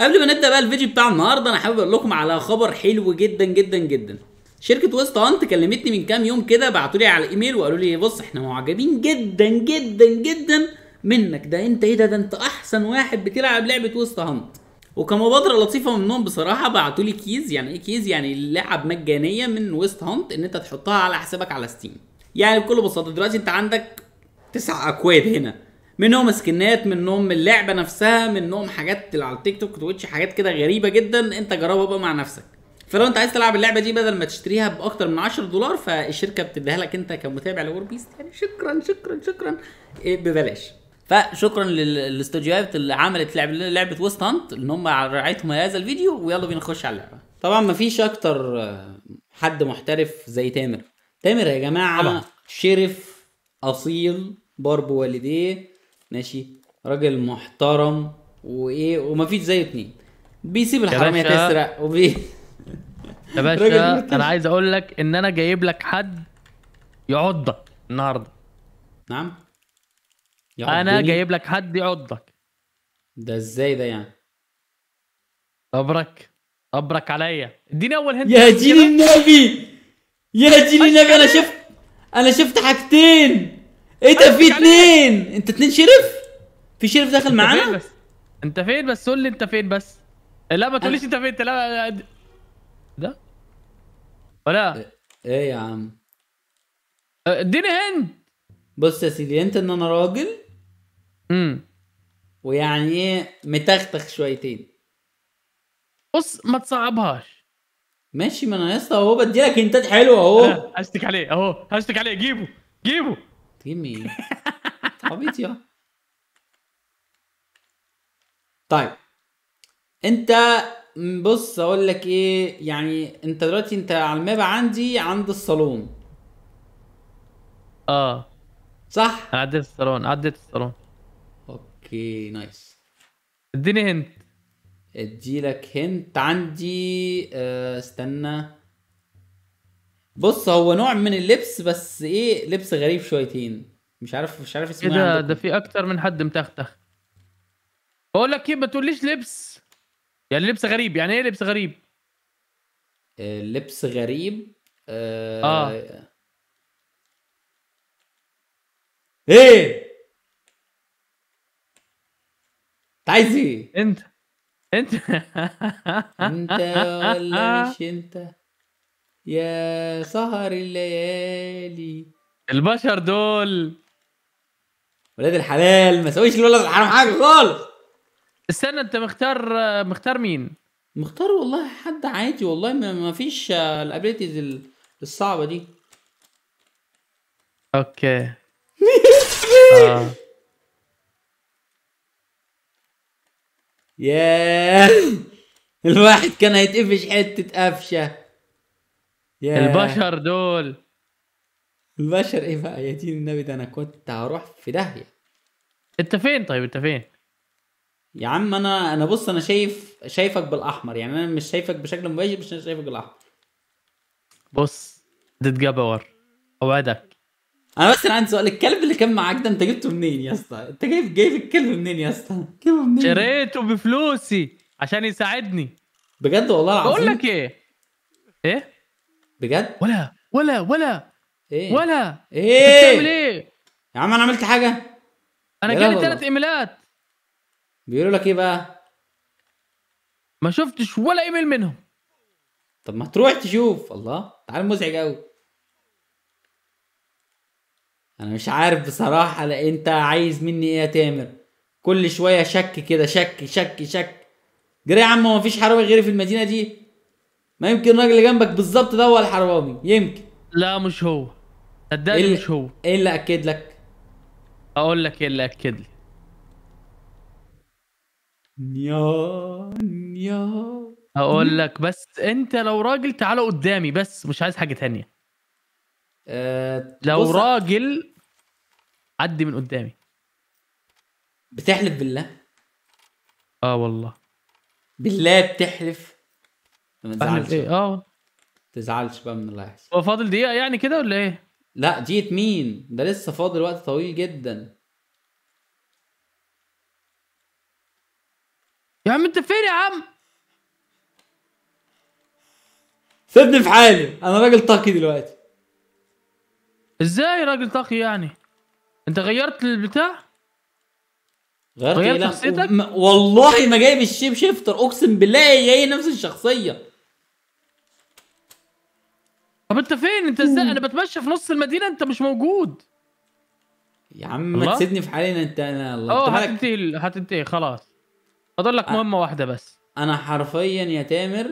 قبل ما نبدا بقى الفيديو بتاع النهارده انا حابب اقول لكم على خبر حلو جدا جدا جدا شركه ويست هانت كلمتني من كام يوم كده بعتوا لي على الايميل وقالوا لي بص احنا معجبين جدا جدا جدا منك ده انت ايه ده ده انت احسن واحد بتلعب لعبه ويست هانت وكمبادرة لطيفة منهم بصراحة بعتوا لي كيز يعني ايه كيز يعني لعب مجانية من ويست هانت ان انت تحطها على حسابك على ستيم يعني بكل بساطة دلوقتي انت عندك تسع اكواد هنا منهم سكنات منهم اللعبه نفسها منهم حاجات على التيك توك تويتش حاجات كده غريبه جدا انت جربها بقى مع نفسك فلو انت عايز تلعب اللعبه دي بدل ما تشتريها باكتر من 10 دولار فالشركه بتديها لك انت كمتابع لور بيست يعني شكرا شكرا شكرا إيه، ببلاش فشكرا للاستوديوهات اللي عملت لعبه لعبه ويست هانت ان هم رعايتهم هذا الفيديو ويلا بينا نخش على اللعبه طبعا مفيش اكتر آه، حد محترف زي تامر تامر يا جماعه طبعا. شرف اصيل بارب والديه ماشي راجل محترم وايه ومفيش زيه اتنين بيسيب الحراميه تسرق وبي يا باشا انا عايز اقول لك ان انا جايب لك حد يعضك النهارده نعم انا جايب لك حد يعضك ده ازاي ده يعني ابرك ابرك عليا اديني اول هنت يا دين النبي يا دين أيوة النبي انا شفت انا شفت حاجتين ايه ده في اثنين انت اثنين شرف في شرف داخل معانا انت فين بس قول لي انت فين بس لا ما تقوليش انت فين انت لا ده ولا ايه, إيه يا عم أه، اديني هند بص يا سيدي انت ان انا راجل امم ويعني ايه متختخ شويتين بص ما تصعبهاش ماشي ما انا يا اسطى اهو بديلك هنتات حلوه اهو أه، هشتك عليه اهو هشتك عليه جيبه جيبه Give me. عبيط يا طيب انت بص اقول لك ايه يعني انت دلوقتي انت على الماب عندي عند الصالون اه صح انا عديت الصالون عديت الصالون اوكي نايس اديني هنت ادي لك هنت عندي آه استنى بص هو نوع من اللبس بس ايه لبس غريب شويتين مش عارف مش عارف اسمه ايه ده ده في اكتر من حد متختخ بقول لك ايه ما تقوليش لبس يعني لبس غريب يعني ايه لبس غريب آه، لبس غريب آه. آه. ايه انت عايز ايه انت انت انت ولا مش انت يا سهر الليالي البشر دول ولاد الحلال ما سويش الولد الحرام حاجه خالص استنى انت مختار مختار مين مختار والله حد عادي والله ما فيش الابيلتيز الصعبه دي اوكي آه. يا الواحد كان هيتقفش حته قفشه البشر دول البشر ايه بقى يا دين النبي ده انا كنت هروح في داهيه انت فين طيب انت فين يا عم انا انا بص انا شايف شايفك بالاحمر يعني انا مش شايفك بشكل مباشر مش شايفك بالاحمر بص جابور اوعدك انا بس انا عندي سؤال الكلب اللي كان معاك ده انت جبته منين يا اسطى انت جايب جايب الكلب منين يا اسطى جايبه منين شريته بفلوسي عشان يساعدني بجد والله العظيم بقول لك ايه ايه بجد ولا ولا ولا ايه ولا ايه بتعمل ايه يا عم انا عملت حاجه انا جالي ثلاث ايميلات بيقولوا لك ايه بقى ما شفتش ولا ايميل منهم طب ما تروح تشوف الله تعال مزعج قوي انا مش عارف بصراحه لا انت عايز مني ايه يا تامر كل شويه شك كده شك شك شك جري يا عم ما فيش حرامي غيري في المدينه دي ما يمكن الراجل اللي جنبك بالظبط ده هو الحرامي يمكن لا مش هو صدقني إيه مش هو ايه اللي اكد لك اقول لك ايه اللي اكد لي يا يا اقول لك بس انت لو راجل تعالى قدامي بس مش عايز حاجه تانية أه لو بص... راجل عدي من قدامي بتحلف بالله اه والله بالله بتحلف ما تزعلش ايه اه تزعلش بقى من اللي هيحصل هو فاضل دقيقه يعني كده ولا ايه لا دقيقه مين ده لسه فاضل وقت طويل جدا يا عم انت فين يا عم سيبني في حالي انا راجل طاقي دلوقتي ازاي راجل طاقي يعني انت غيرت البتاع غيرت, غيرت إيه؟ شخصيتك والله ما جايب الشيب شيفتر اقسم بالله هي نفس الشخصيه طب انت فين انت ازاي انا بتمشى في نص المدينه انت مش موجود يا عم ما تسيبني في حالي انت انا الله اه هتنتهي هتنتهي خلاص اضل لك مهمه واحده بس انا حرفيا يا تامر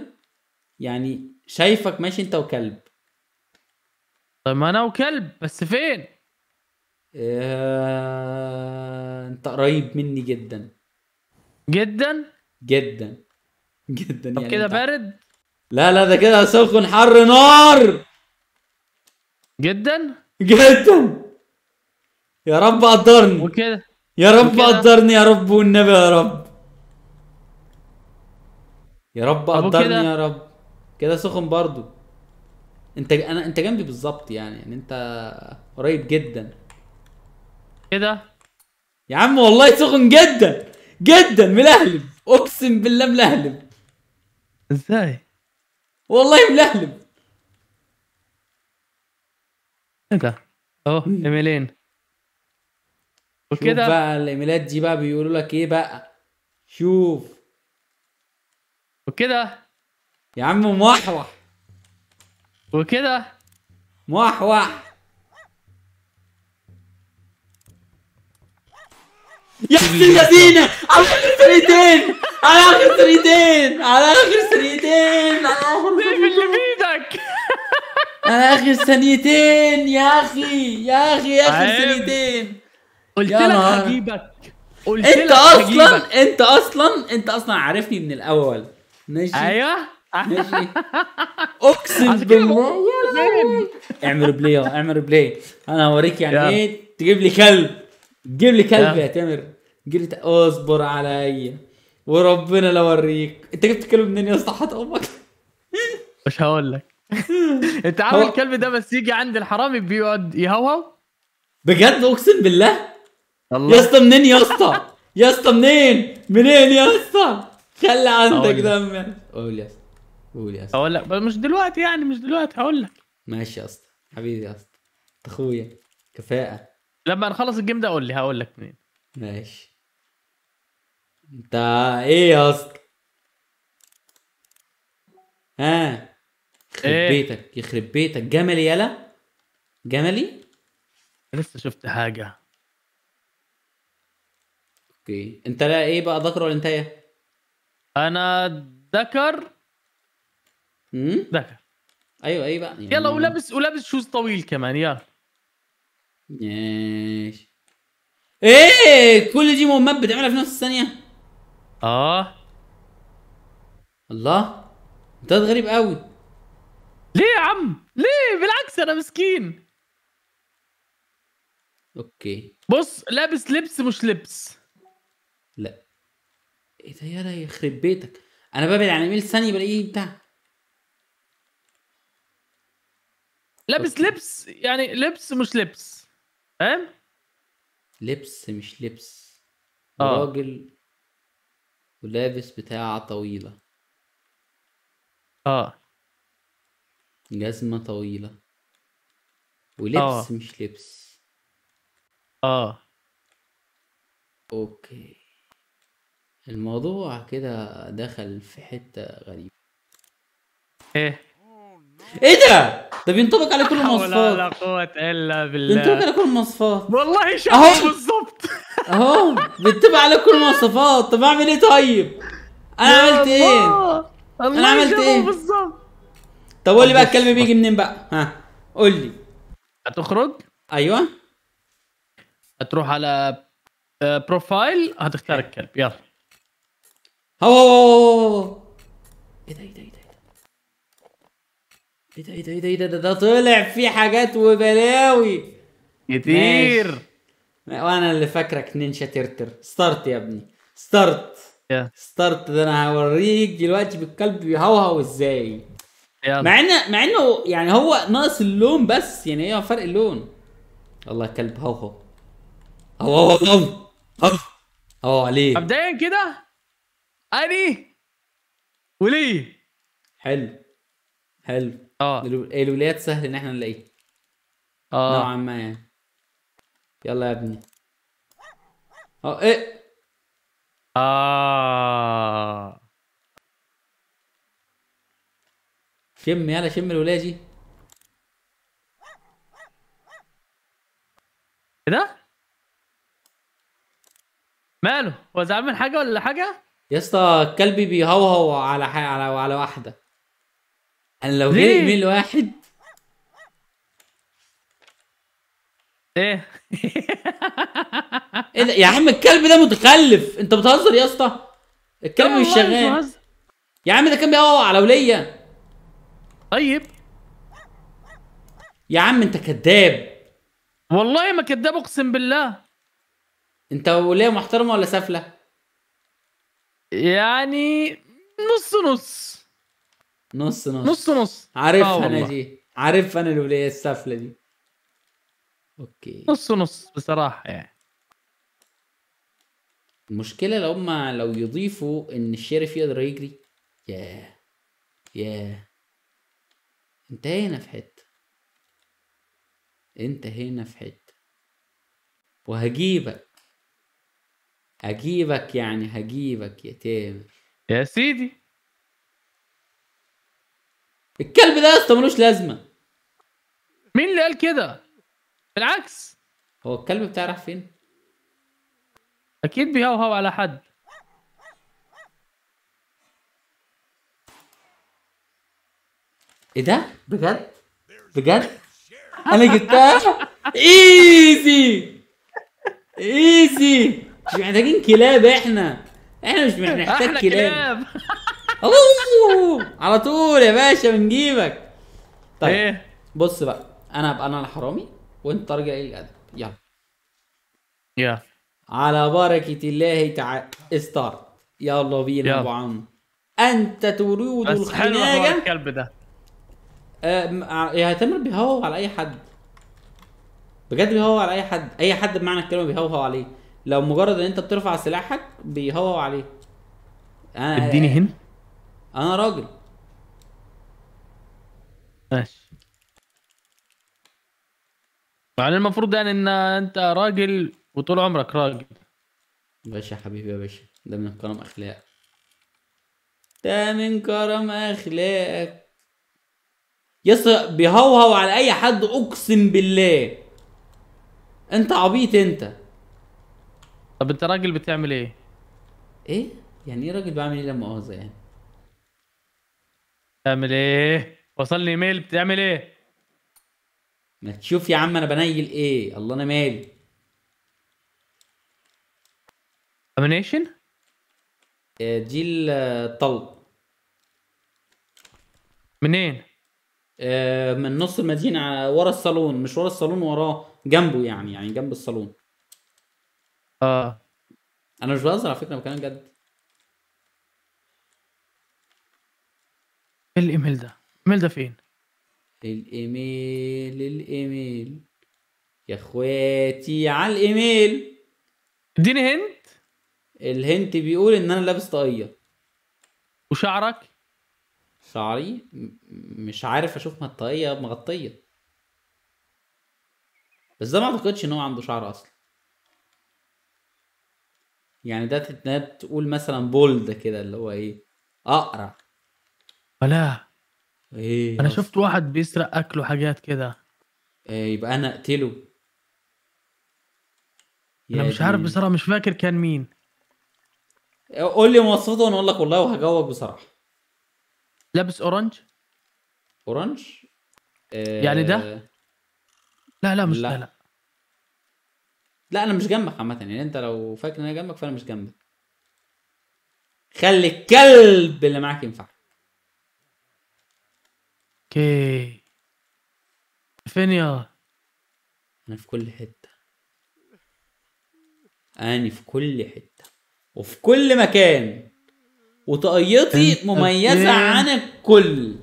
يعني شايفك ماشي انت وكلب طيب ما انا وكلب بس فين؟ إيه... انت قريب مني جدا جدا جدا جدا طب يعني كده بارد لا لا ده كده سخن حر نار جدا جدا يا رب قدرني وكده يا رب قدرني يا رب والنبي يا رب يا رب قدرني يا رب كده سخن برضو انت انا انت جنبي بالظبط يعني يعني انت قريب جدا كده يا عم والله سخن جدا جدا ملهلب اقسم بالله ملهلب ازاي والله ملهلب انت اوه ايميلين وكده بقى الايميلات دي بقى بيقولوا لك ايه بقى شوف وكده يا عم محوح وكده محوح يا حسين يا على اخر ثريتين على اخر ثريتين على اخر ثريتين على اخر اللي بايدك على اخر ثانيتين يا اخي يا اخي اخر ثانيتين قلت لك هجيبك قلت انت اصلا انت اصلا انت اصلا عارفني من الاول ماشي ايوه ماشي اقسم بالله اعمل بلاي اعمل بلاي انا هوريك يعني ايه تجيب لي كلب تجيب لي كلب يا تامر قلت اصبر عليا وربنا لو اوريك انت جبت كلب منين يا اسطى حط امك مش هقول لك انت عارف الكلب ده بس يجي عند الحرامي بيقعد يهوهو بجد اقسم بالله الله يا اسطى منين يا اسطى يا اسطى منين منين يا اسطى خلي عندك دم قول يا اسطى قول يا اسطى هقول لك مش دلوقتي يعني مش دلوقتي هقول لك ماشي يا اسطى حبيبي يا اسطى اخويا كفاءه لما نخلص الجيم ده قول لي هقول لك منين ماشي انت ايه يا اسطى ها يخرب إيه؟ بيتك يخرب بيتك جملي يلا جملي لسه شفت حاجه اوكي انت لا ايه بقى ذكر ولا انتايه انا ذكر امم ذكر ايوه ايه بقى يعني... يلا ولابس ولابس شوز طويل كمان يلا ماشي ايه كل دي مهمات بتعملها في نفس الثانيه اه الله انت غريب قوي ليه يا عم ليه بالعكس انا مسكين اوكي بص لابس لبس مش لبس لا ايه ده يالا يخرب بيتك انا ببعد عن ايميل ثانيه بلاقيه بتاع لابس لبس يعني لبس مش لبس فاهم لبس مش لبس آه. راجل ولابس بتاعة طويلة اه جزمة طويلة ولبس آه. مش لبس اه اوكي الموضوع كده دخل في حتة غريبة ايه ايه ده؟ ده بينطبق على كل المواصفات لا قوة الا بالله بينطبق على كل المواصفات والله شعور اهو بتبقى على كل المواصفات طب اعمل ايه طيب انا عملت ايه انا عملت ايه بالظبط طب قول لي بقى الكلب بيجي منين بقى ها قول لي هتخرج ايوه هتروح على بروفايل آه، هتختار أيوة. الكلب يلا هو إيه, إيه, ايه ده ايه ده ايه ده ايه ده ايه ده ايه ده ده طلع فيه حاجات وبلاوي كتير وانا اللي فاكرك نينشا ترتر ستارت يا ابني ستارت yeah. ستارت ده انا هوريك دلوقتي بالكلب بيهوهو ازاي yeah. مع ان مع انه يعني هو ناقص اللون بس يعني ايه فرق اللون والله كلب هو هو هو هو هو هو هو عليه مبدئيا كده اني وليه حلو حلو اه الولايات سهل ان احنا نلاقيه اه نوعا ما يعني يلا يا ابني اه ايه اه شم يلا شم الولايه دي كده إيه ماله هو زعلان حاجه ولا حاجه يا اسطى الكلب بيهوهو على حي... على على واحده انا لو جالي من واحد ايه ايه ده يا عم الكلب ده متخلف انت بتهزر يا اسطى الكلب مش شغال يا عم ده كان بيقع على وليه طيب يا عم انت كذاب والله ما كذاب اقسم بالله انت وليه محترمه ولا سفله يعني نص نص نص نص نص نص عارف آه انا دي عارف انا الوليه السفله دي اوكي نص ونص بصراحه يعني المشكله لو هم لو يضيفوا ان الشريف يقدر يجري ياه ياه انت هنا في حته انت هنا في حته وهجيبك هجيبك يعني هجيبك يا تامر يا سيدي الكلب ده يا اسطى ملوش لازمه مين اللي قال كده بالعكس هو الكلب بتاعي راح فين؟ اكيد بيهوهو على حد ايه ده؟ بجد؟ بجد؟ انا جبتها؟ ايزي ايزي مش محتاجين كلاب احنا احنا مش محتاج كلاب على طول يا باشا بنجيبك طيب إيه؟ بص بقى انا هبقى انا الحرامي وانت راجع الادب يلا يا على بركة الله تعالى ستارت يلا بينا يا ابو عم انت تريد بس حلو الكلب ده آه، تامر بيهوهو على اي حد بجد بيهوهو على اي حد اي حد بمعنى الكلمه بيهوهو عليه لو مجرد ان انت بترفع سلاحك بيهوهو عليه انا اديني آه، هنا انا راجل ماشي يعني المفروض يعني ان انت راجل وطول عمرك راجل باشا حبيبي يا باشا ده من كرم اخلاق ده من كرم اخلاقك يس بيهوهو على اي حد اقسم بالله انت عبيط انت طب انت راجل بتعمل ايه ايه يعني ايه راجل بعمل ايه لما مؤاخذه يعني بتعمل ايه وصلني ايميل بتعمل ايه ما تشوف يا عم انا بنيل ايه الله انا مالي examination آه، دي الطلب منين آه، من نص المدينه ورا الصالون مش ورا الصالون وراه جنبه يعني يعني جنب الصالون اه انا مش بهزر على فكره بكلام جد ايه الايميل ده الايميل ده فين الايميل الايميل يا اخواتي على الايميل اديني هنت الهنت بيقول ان انا لابس طاقيه وشعرك شعري مش عارف اشوف ما الطاقيه مغطيه بس ده ما اعتقدش ان هو عنده شعر اصلا يعني ده تقول مثلا بولد كده اللي هو ايه اقرع ولا ايه انا شفت واحد بيسرق اكله حاجات كده إيه يبقى انا اقتله انا مش عارف بصراحه مش فاكر كان مين قول لي مواصفاته وانا اقول لك والله وهجاوبك بصراحه لابس اورنج اورنج إيه يعني ده إيه. لا لا مش لا. ده لا لا انا مش جنبك عامه يعني انت لو فاكر ان انا جنبك فانا مش جنبك خلي الكلب اللي معاك ينفعك اوكي فين يا انا في كل حته انا في كل حته وفي كل مكان وطاقيتي مميزه عن الكل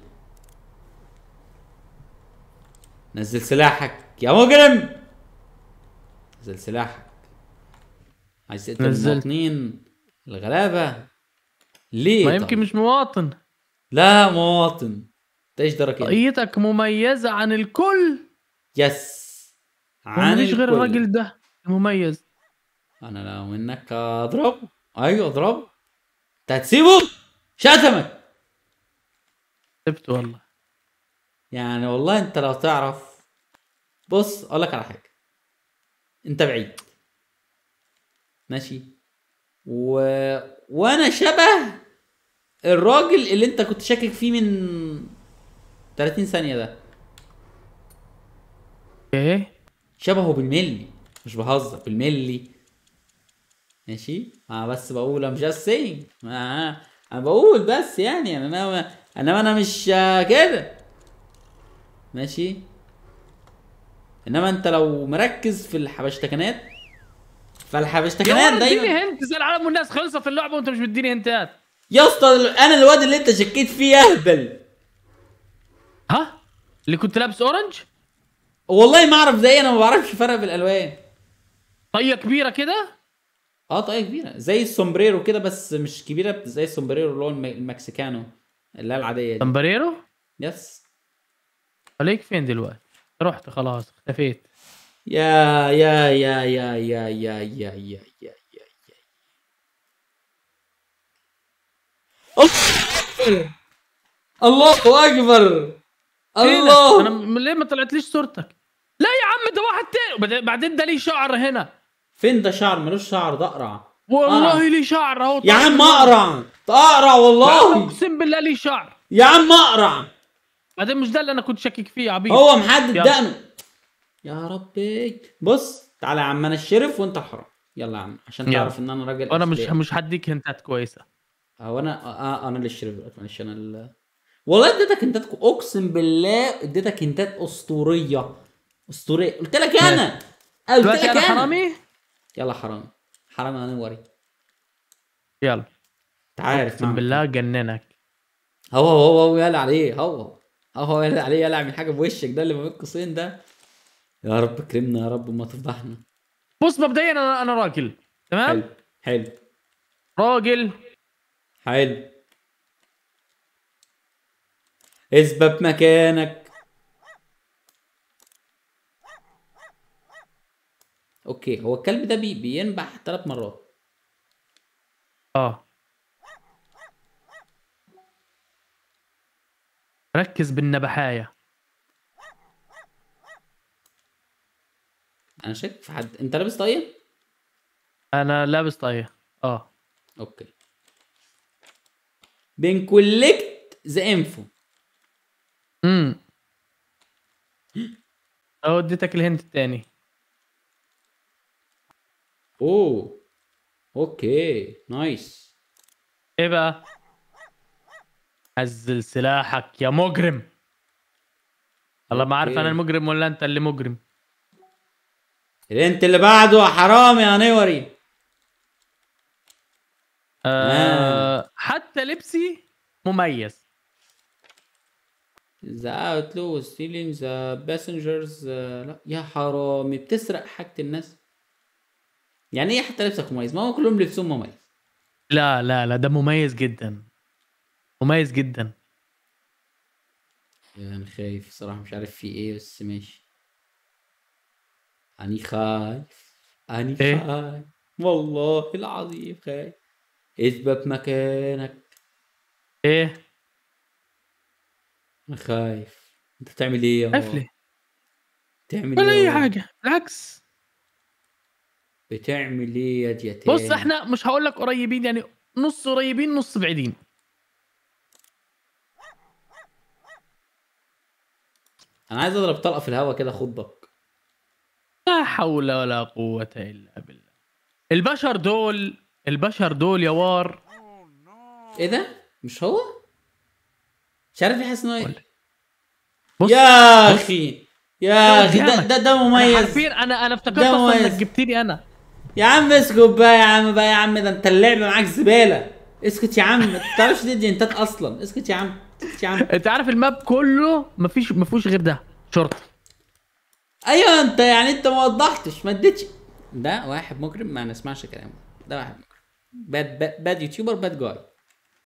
نزل سلاحك يا مجرم نزل سلاحك عايز تقتل المواطنين الغلابه ليه ما طيب؟ يمكن مش مواطن لا مواطن ايش درك طاقيتك مميزه عن الكل يس عن ماليش غير الراجل ده مميز انا لو منك اضربه ايوه اضربه انت هتسيبه شتمك سبت والله يعني والله انت لو تعرف بص اقول لك على حاجه انت بعيد ماشي و... وانا شبه الراجل اللي انت كنت شاكك فيه من 30 ثانيه ده ايه شبهه بالملي مش بهزر بالملي ماشي انا بس بقول ام جاست سينج انا بقول بس يعني, يعني انا انا انا مش كده ماشي انما انت لو مركز في الحبشتكنات فالحبشتكنات دايما اديني هنت زي العالم والناس خلصت في اللعبه وانت مش مديني هنتات يا اسطى انا الواد اللي انت شكيت فيه اهبل ها اللي كنت لابس اورنج والله ما اعرف زي انا ما بعرفش فرق بالالوان طيه كبيره كده اه طيه كبيره زي السومبريرو كده بس مش كبيره زي السومبريرو اللي هو المكسيكانو اللي هي العاديه دي سومبريرو يس عليك فين دلوقتي رحت خلاص اختفيت يا يا يا يا يا يا يا يا يا يا يا الله اكبر إيه الله انا ليه ما طلعتليش صورتك لا يا عم ده واحد تاني بعدين ده ليه شعر هنا فين ده شعر ملوش شعر ده اقرع والله ليه شعر اهو يا عم طيب. اقرع اقرع والله اقسم بالله ليه شعر يا عم اقرع بعدين مش ده اللي انا كنت شاكك فيه يا عبيد هو محدد دقنه يا ربي بص تعالى يا عم انا الشرف وانت الحرام يلا يا عم عشان يلا. تعرف ان انا راجل انا مش مش هديك هنتات كويسه هو انا آه،, آه انا اللي الشرف دلوقتي معلش انا اللي والله اديتك انتات اقسم بالله اديتك انتات اسطوريه اسطوريه قلت لك طيب. انا أه، قلت لك انا حرامي يلا حرامي حرامي انا وري يلا انت عارف اقسم بالله جننك هو هو هو يلا عليه هو هو هو يلا عليه يلا اعمل حاجه بوشك ده اللي ما بين قوسين ده يا رب كرمنا يا رب ما تفضحنا بص مبدئيا انا انا راجل تمام حلو حلو راجل حلو اسبب مكانك اوكي هو الكلب ده بينبح ثلاث مرات اه ركز بالنبحايه انا شك في حد انت لابس طاقيه انا لابس طاقيه اه اوكي بنكولكت ذا انفو امم او اديتك الهنت التاني اوه اوكي نايس ايه بقى نزل سلاحك يا مجرم الله ما عارف انا المجرم ولا انت اللي مجرم الهنت اللي بعده يا حرام يا نوري آه حتى لبسي مميز the outlaw was stealing the passengers لا يا حرامي بتسرق حاجة الناس يعني ايه حتى لبسك مميز ما هو كلهم لبسهم مميز لا لا لا ده مميز جدا مميز جدا يعني خايف صراحة مش عارف في ايه بس ماشي أني خايف أني إيه؟ خايف والله العظيم خايف اثبت مكانك ايه خايف انت إيه إيه بتعمل ايه يا خايف ليه؟ بتعمل ولا ايه اي حاجه بالعكس بتعمل ايه يا ديتين بص احنا مش هقول لك قريبين يعني نص قريبين نص بعيدين انا عايز اضرب طلقه في الهواء كده خضك لا حول ولا قوه الا بالله البشر دول البشر دول يا وار ايه ده مش هو مش عارف يحس انه إيه. بص يا اخي يا اخي ده, ده ده مميز عارفين انا انا افتكرت اصلا انك جبتني انا يا عم اسكت بقى يا عم بقى يا عم ده انت اللعبه معاك زباله اسكت يا عم ما تعرفش تدي انتات اصلا اسكت يا عم اسكت يا عم انت عارف الماب كله ما فيش ما فيهوش غير ده شرطه ايوه انت يعني انت ما وضحتش ما اديتش ده واحد مجرم ما نسمعش كلامه ده واحد مجرم باد باد, باد يوتيوبر باد جاي